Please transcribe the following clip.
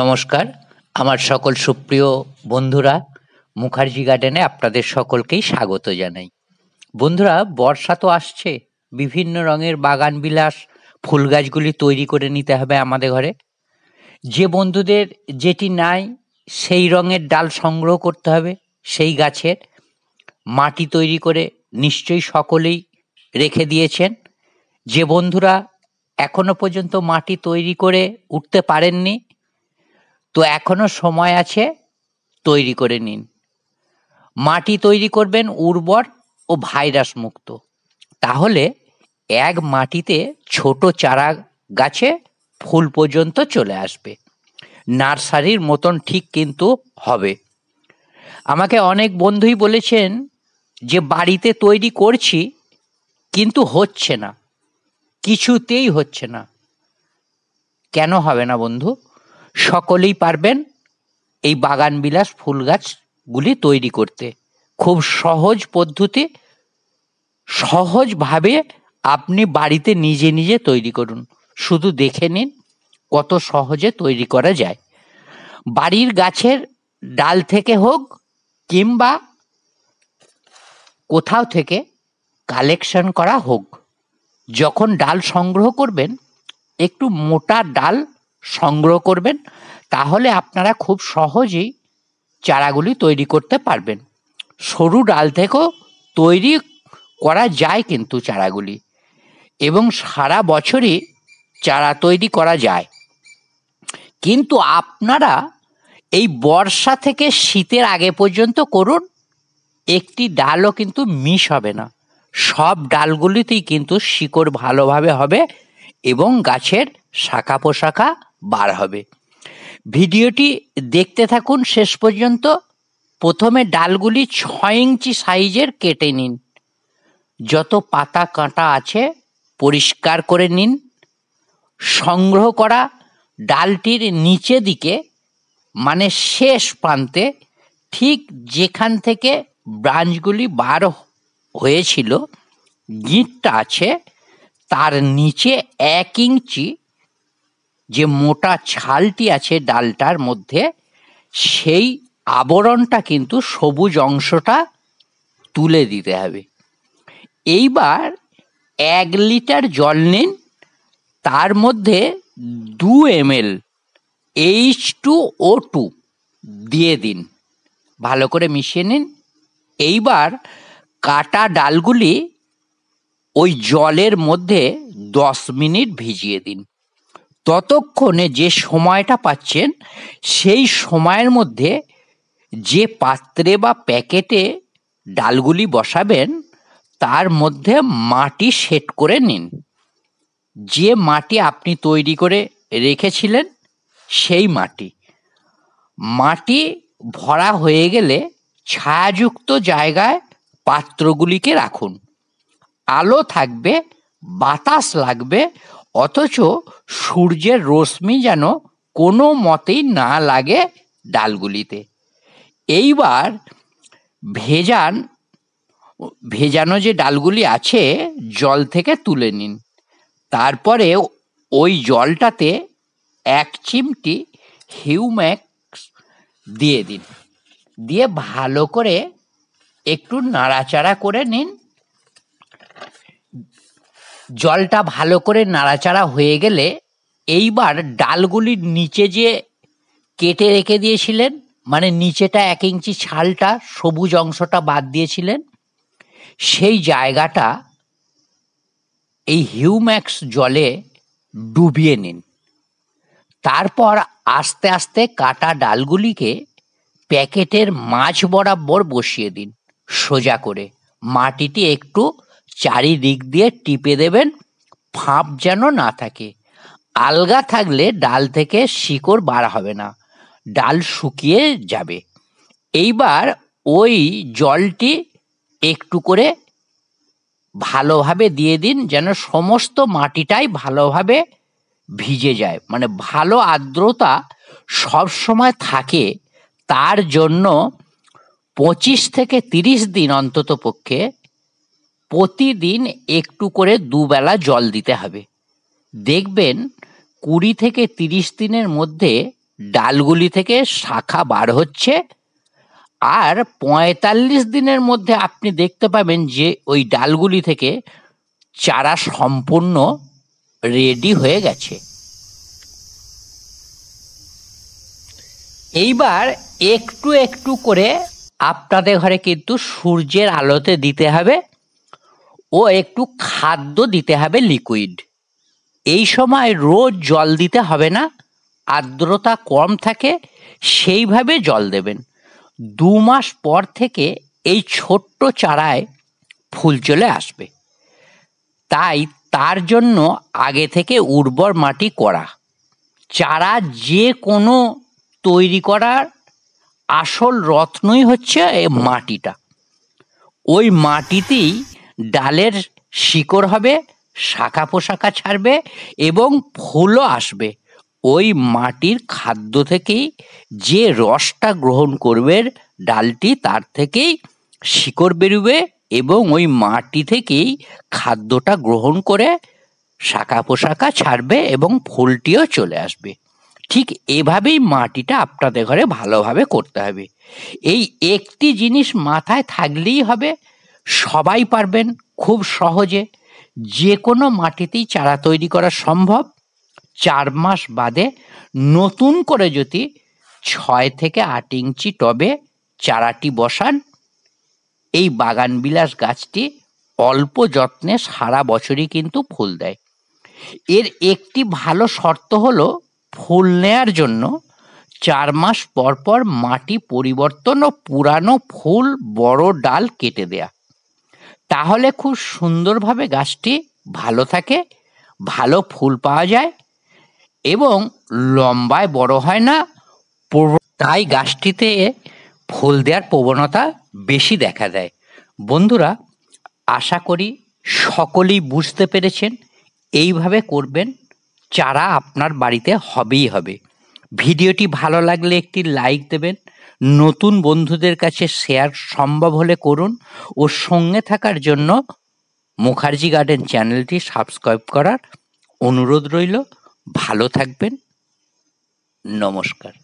নমস্কার আমার সকল সুপ্রিয় বন্ধুরা মুখার্জি গার্ডেনে আপনাদের সকলকেই স্বাগত জানাই বন্ধুরা বর্ষা তো আসছে বিভিন্ন রঙের বাগান বিলাস ফুল গাছগুলি তৈরি করে নিতে হবে আমাদের ঘরে যে বন্ধুদের যেটি নাই সেই রঙের ডাল সংগ্রহ করতে হবে সেই গাছের মাটি তৈরি করে নিশ্চয়ই সকলেই রেখে দিয়েছেন যে বন্ধুরা এখনো পর্যন্ত মাটি তৈরি করে উঠতে পারেননি তো এখনও সময় আছে তৈরি করে নিন মাটি তৈরি করবেন উর্বর ও ভাইরাস মুক্ত তাহলে এক মাটিতে ছোট চারা গাছে ফুল পর্যন্ত চলে আসবে নার্সারির মতন ঠিক কিন্তু হবে আমাকে অনেক বন্ধুই বলেছেন যে বাড়িতে তৈরি করছি কিন্তু হচ্ছে না কিছুতেই হচ্ছে না কেন হবে না বন্ধু সকলেই পারবেন এই বাগান বিলাস ফুল গাছগুলি তৈরি করতে খুব সহজ পদ্ধতি সহজভাবে আপনি বাড়িতে নিজে নিজে তৈরি করুন শুধু দেখে নিন কত সহজে তৈরি করা যায় বাড়ির গাছের ডাল থেকে হোক কিংবা কোথাও থেকে কালেকশন করা হোক যখন ডাল সংগ্রহ করবেন একটু মোটা ডাল সংগ্রহ করবেন তাহলে আপনারা খুব সহজেই চারাগুলি তৈরি করতে পারবেন সরু ডাল থেকেও তৈরি করা যায় কিন্তু চারাগুলি এবং সারা বছরই চারা তৈরি করা যায় কিন্তু আপনারা এই বর্ষা থেকে শীতের আগে পর্যন্ত করুন একটি ডালও কিন্তু মিস হবে না সব ডালগুলিতেই কিন্তু শিকড় ভালোভাবে হবে এবং গাছের শাখা পোশাখা বার হবে ভিডিওটি দেখতে থাকুন শেষ পর্যন্ত প্রথমে ডালগুলি ছয় ইঞ্চি সাইজের কেটে নিন যত পাতা কাঁটা আছে পরিষ্কার করে নিন সংগ্রহ করা ডালটির নিচে দিকে মানে শেষ প্রান্তে ঠিক যেখান থেকে ব্রাঞ্চগুলি বার হয়েছিল গিঁটটা আছে তার নিচে এক ইঞ্চি যে মোটা ছালটি আছে ডালটার মধ্যে সেই আবরণটা কিন্তু সবুজ অংশটা তুলে দিতে হবে এইবার এক লিটার জল নিন তার মধ্যে দু M L H two O two দিয়ে দিন ভালো করে মিশিয়ে নিন এইবার কাটা ডালগুলি ওই জলের মধ্যে দশ মিনিট ভিজিয়ে দিন ততক্ষণে যে সময়টা পাচ্ছেন সেই সময়ের মধ্যে যে পাত্রে বা প্যাকেটে ডালগুলি বসাবেন তার মধ্যে মাটি সেট করে নিন যে মাটি আপনি তৈরি করে রেখেছিলেন সেই মাটি মাটি ভরা হয়ে গেলে ছায়াযুক্ত জায়গায় পাত্রগুলিকে রাখুন আলো থাকবে বাতাস লাগবে অথচ সূর্যের রশ্মি যেন কোনো মতেই না লাগে ডালগুলিতে এইবার ভেজান ভেজানো যে ডালগুলি আছে জল থেকে তুলে নিন তারপরে ওই জলটাতে এক চিমটি হিউম্যাক্স দিয়ে দিন দিয়ে ভালো করে একটু নাড়াচাড়া করে নিন জলটা ভালো করে নাড়াচাড়া হয়ে গেলে এইবার ডালগুলির নিচে যে কেটে রেখে দিয়েছিলেন মানে নিচেটা এক ইঞ্চি ছালটা সবুজ অংশটা বাদ দিয়েছিলেন সেই জায়গাটা এই হিউম্যাক্স জলে ডুবিয়ে নিন তারপর আস্তে আস্তে কাটা ডালগুলিকে প্যাকেটের মাছ বরাবর বসিয়ে দিন সোজা করে মাটিটি একটু চারিদিক দিয়ে টিপে দেবেন ফাঁপ যেন না থাকে আলগা থাকলে ডাল থেকে শিকড় বার হবে না ডাল শুকিয়ে যাবে এইবার ওই জলটি একটু করে ভালোভাবে দিয়ে দিন যেন সমস্ত মাটিটাই ভালোভাবে ভিজে যায় মানে ভালো আর্দ্রতা সব সময় থাকে তার জন্য পঁচিশ থেকে তিরিশ দিন অন্তত পক্ষে প্রতিদিন একটু করে দুবেলা জল দিতে হবে দেখবেন কুড়ি থেকে তিরিশ দিনের মধ্যে ডালগুলি থেকে শাখা বার হচ্ছে আর পঁয়তাল্লিশ দিনের মধ্যে আপনি দেখতে পাবেন যে ওই ডালগুলি থেকে চারা সম্পূর্ণ রেডি হয়ে গেছে এইবার একটু একটু করে আপনাদের ঘরে কিন্তু সূর্যের আলোতে দিতে হবে ও একটু খাদ্য দিতে হবে লিকুইড এই সময় রোজ জল দিতে হবে না আর্দ্রতা কম থাকে সেইভাবে জল দেবেন দু মাস পর থেকে এই ছোট্ট চারায় ফুল চলে আসবে তাই তার জন্য আগে থেকে উর্বর মাটি করা চারা যে কোনো তৈরি করার আসল রত্নই হচ্ছে মাটিটা ওই মাটিতেই ডালের শিকড় হবে শাখা পোশাখা ছাড়বে এবং ফুলও আসবে ওই মাটির খাদ্য থেকেই যে রসটা গ্রহণ করবে ডালটি তার থেকেই শিকড় বেরোবে এবং ওই মাটি থেকেই খাদ্যটা গ্রহণ করে শাখা পোশাখা ছাড়বে এবং ফুলটিও চলে আসবে ঠিক এভাবেই মাটিটা আপনাদের ঘরে ভালোভাবে করতে হবে এই একটি জিনিস মাথায় থাকলেই হবে সবাই পারবেন খুব সহজে যে কোনো মাটিতেই চারা তৈরি করা সম্ভব চার মাস বাদে নতুন করে যদি ছয় থেকে আট ইঞ্চি টবে চারাটি বসান এই বাগান বিলাস গাছটি অল্প যত্নে সারা বছরই কিন্তু ফুল দেয় এর একটি ভালো শর্ত হলো ফুল নেয়ার জন্য চার মাস পর পর মাটি পরিবর্তন ও পুরানো ফুল বড় ডাল কেটে দেয়া তাহলে খুব সুন্দরভাবে গাছটি ভালো থাকে ভালো ফুল পাওয়া যায় এবং লম্বায় বড় হয় না তাই গাছটিতে ফুল দেওয়ার প্রবণতা বেশি দেখা দেয় বন্ধুরা আশা করি সকলেই বুঝতে পেরেছেন এইভাবে করবেন চারা আপনার বাড়িতে হবেই হবে ভিডিওটি ভালো লাগলে একটি লাইক দেবেন নতুন বন্ধুদের কাছে শেয়ার সম্ভব হলে করুন ও সঙ্গে থাকার জন্য মুখার্জি গার্ডেন চ্যানেলটি সাবস্ক্রাইব করার অনুরোধ রইল ভালো থাকবেন নমস্কার